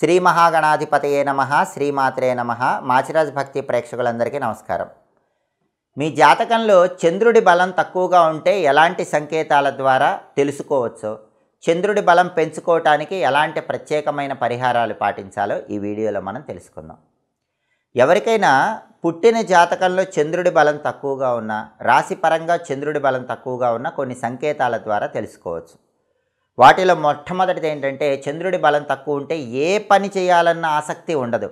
శ్రీ మహాగణాధిపతయే నమ శ్రీమాత్రే నమ మాచిరాజ్ భక్తి ప్రేక్షకులందరికీ నమస్కారం మీ జాతకంలో చంద్రుడి బలం తక్కువగా ఉంటే ఎలాంటి సంకేతాల ద్వారా తెలుసుకోవచ్చో చంద్రుడి బలం పెంచుకోవటానికి ఎలాంటి ప్రత్యేకమైన పరిహారాలు పాటించాలో ఈ వీడియోలో మనం తెలుసుకుందాం ఎవరికైనా పుట్టిన జాతకంలో చంద్రుడి బలం తక్కువగా ఉన్న రాశిపరంగా చంద్రుడి బలం తక్కువగా ఉన్న కొన్ని సంకేతాల ద్వారా తెలుసుకోవచ్చు వాటిలో మొట్టమొదటిది ఏంటంటే చంద్రుడి బలం తక్కువ ఉంటే ఏ పని చేయాలన్న ఆసక్తి ఉండదు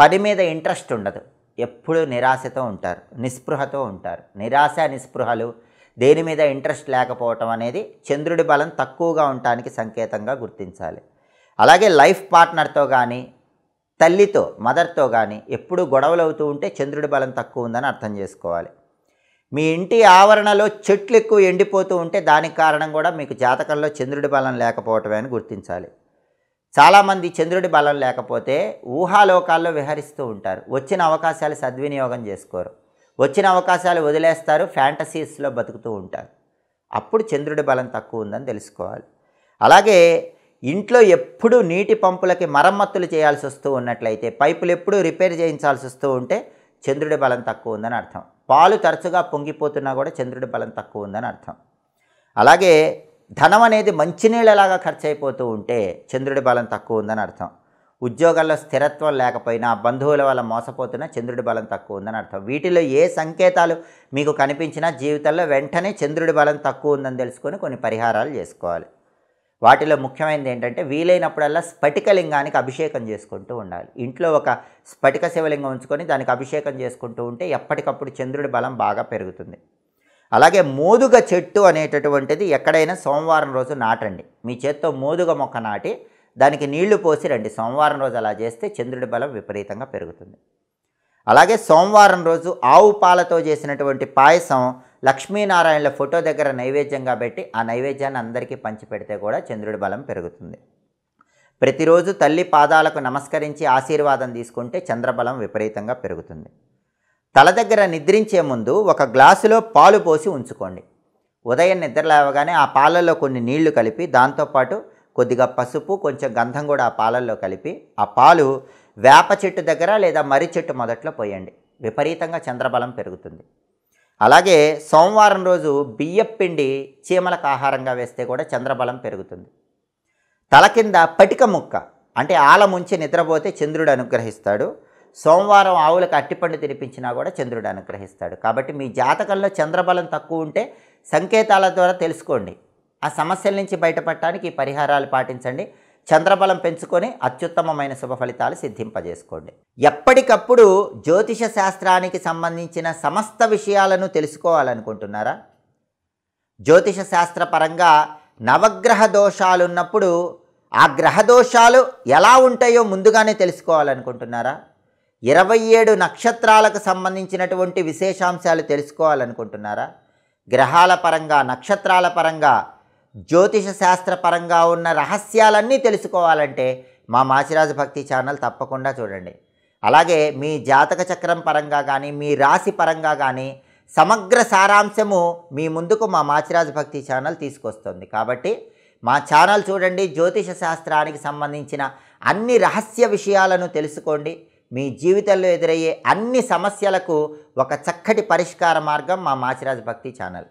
పని మీద ఇంట్రెస్ట్ ఉండదు ఎప్పుడూ నిరాశతో ఉంటారు నిస్పృహతో ఉంటారు నిరాశ నిస్పృహలు దేని మీద ఇంట్రెస్ట్ లేకపోవటం అనేది చంద్రుడి బలం తక్కువగా ఉండటానికి సంకేతంగా గుర్తించాలి అలాగే లైఫ్ పార్ట్నర్తో కానీ తల్లితో మదర్తో కానీ ఎప్పుడు గొడవలు అవుతూ ఉంటే చంద్రుడి బలం తక్కువ ఉందని అర్థం చేసుకోవాలి మీ ఇంటి ఆవరణలో చెట్లు ఎక్కువ ఎండిపోతూ ఉంటే దానికి కారణం కూడా మీకు జాతకంలో చంద్రుడి బలం లేకపోవటమే అని గుర్తించాలి చాలామంది చంద్రుడి బలం లేకపోతే ఊహాలోకాల్లో విహరిస్తూ ఉంటారు వచ్చిన అవకాశాలు సద్వినియోగం చేసుకోరు వచ్చిన అవకాశాలు వదిలేస్తారు ఫ్యాంటసీస్లో బతుకుతూ ఉంటారు అప్పుడు చంద్రుడి బలం తక్కువ ఉందని తెలుసుకోవాలి అలాగే ఇంట్లో ఎప్పుడూ నీటి పంపులకి మరమ్మతులు చేయాల్సి వస్తూ ఉన్నట్లయితే పైపులు ఎప్పుడూ రిపేర్ చేయించాల్సి వస్తూ ఉంటే చంద్రుడి బలం తక్కువ ఉందని అర్థం పాలు తరచుగా పొంగిపోతున్నా కూడా చంద్రుడి బలం తక్కువ ఉందని అర్థం అలాగే ధనం అనేది మంచినీళ్ళలాగా ఖర్చు అయిపోతూ ఉంటే చంద్రుడి బలం తక్కువ ఉందని అర్థం ఉద్యోగాల్లో స్థిరత్వం లేకపోయినా బంధువుల వల్ల మోసపోతున్నా చంద్రుడి బలం తక్కువ ఉందని అర్థం వీటిలో ఏ సంకేతాలు మీకు కనిపించినా జీవితంలో వెంటనే చంద్రుడి బలం తక్కువ ఉందని తెలుసుకొని కొన్ని పరిహారాలు చేసుకోవాలి వాటిలో ముఖ్యమైనది ఏంటంటే వీలైనప్పుడల్లా స్ఫటికలింగానికి అభిషేకం చేసుకుంటూ ఉండాలి ఇంట్లో ఒక స్ఫటిక శివలింగం ఉంచుకొని దానికి అభిషేకం చేసుకుంటూ ఉంటే ఎప్పటికప్పుడు చంద్రుడి బలం బాగా పెరుగుతుంది అలాగే మోదుగ చెట్టు అనేటటువంటిది ఎక్కడైనా సోమవారం రోజు నాటండి మీ చేత్తో మోదుగ మొక్క నాటి దానికి నీళ్లు పోసి రండి సోమవారం రోజు అలా చేస్తే చంద్రుడి బలం విపరీతంగా పెరుగుతుంది అలాగే సోమవారం రోజు ఆవు పాలతో చేసినటువంటి పాయసం లక్ష్మీనారాయణల ఫోటో దగ్గర నైవేద్యంగా పెట్టి ఆ నైవేద్యాన్ని అందరికీ పంచిపెడితే కూడా చంద్రుడి బలం పెరుగుతుంది ప్రతిరోజు తల్లి పాదాలకు నమస్కరించి ఆశీర్వాదం తీసుకుంటే చంద్రబలం విపరీతంగా పెరుగుతుంది తల దగ్గర నిద్రించే ముందు ఒక గ్లాసులో పాలు పోసి ఉంచుకోండి ఉదయం నిద్రలేవగానే ఆ పాలల్లో కొన్ని నీళ్లు కలిపి దాంతోపాటు కొద్దిగా పసుపు కొంచెం గంధం కూడా ఆ పాలల్లో కలిపి ఆ పాలు వేప చెట్టు దగ్గర లేదా మర్రి చెట్టు మొదట్లో పోయండి విపరీతంగా చంద్రబలం పెరుగుతుంది అలాగే సోమవారం రోజు బియ్యపిండి చీమలకు ఆహారంగా వేస్తే కూడా చంద్రబలం పెరుగుతుంది తల కింద పటిక ముక్క అంటే ఆల ముంచి నిద్రపోతే చంద్రుడు అనుగ్రహిస్తాడు సోమవారం ఆవులకు అట్టిపండు తినిపించినా కూడా చంద్రుడు అనుగ్రహిస్తాడు కాబట్టి మీ జాతకంలో చంద్రబలం తక్కువ ఉంటే సంకేతాల ద్వారా తెలుసుకోండి ఆ సమస్యల నుంచి బయటపడటానికి ఈ పరిహారాలు పాటించండి చంద్రబలం పెంచుకొని అత్యుత్తమమైన శుభ ఫలితాలు సిద్ధింపజేసుకోండి ఎప్పటికప్పుడు జ్యోతిష శాస్త్రానికి సంబంధించిన సమస్త విషయాలను తెలుసుకోవాలనుకుంటున్నారా జ్యోతిష శాస్త్రపరంగా నవగ్రహ దోషాలున్నప్పుడు ఆ గ్రహ దోషాలు ఎలా ఉంటాయో ముందుగానే తెలుసుకోవాలనుకుంటున్నారా ఇరవై ఏడు నక్షత్రాలకు సంబంధించినటువంటి విశేషాంశాలు తెలుసుకోవాలనుకుంటున్నారా గ్రహాల పరంగా నక్షత్రాల పరంగా జ్యోతిష శాస్త్రపరంగా ఉన్న రహస్యాలన్నీ తెలుసుకోవాలంటే మా మాచిరాజు భక్తి ఛానల్ తప్పకుండా చూడండి అలాగే మీ జాతక చక్రం పరంగా కానీ మీ రాశి పరంగా కానీ సమగ్ర సారాంశము మీ ముందుకు మా మాచిరాజు భక్తి ఛానల్ తీసుకొస్తుంది కాబట్టి మా ఛానల్ చూడండి జ్యోతిష శాస్త్రానికి సంబంధించిన అన్ని రహస్య విషయాలను తెలుసుకోండి మీ జీవితంలో ఎదురయ్యే అన్ని సమస్యలకు ఒక చక్కటి పరిష్కార మార్గం మా మాచిరాజు భక్తి ఛానల్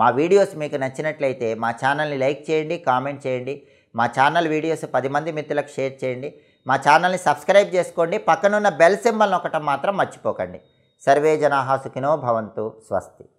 మా వీడియోస్ మీకు నచ్చినట్లయితే మా ఛానల్ని లైక్ చేయండి కామెంట్ చేయండి మా ఛానల్ వీడియోస్ పది మంది మిత్రులకు షేర్ చేయండి మా ఛానల్ని సబ్స్క్రైబ్ చేసుకోండి పక్కనున్న బెల్ సింబల్ని ఒకటం మాత్రం మర్చిపోకండి సర్వే జనాహా సుఖినో భవంతు స్వస్తి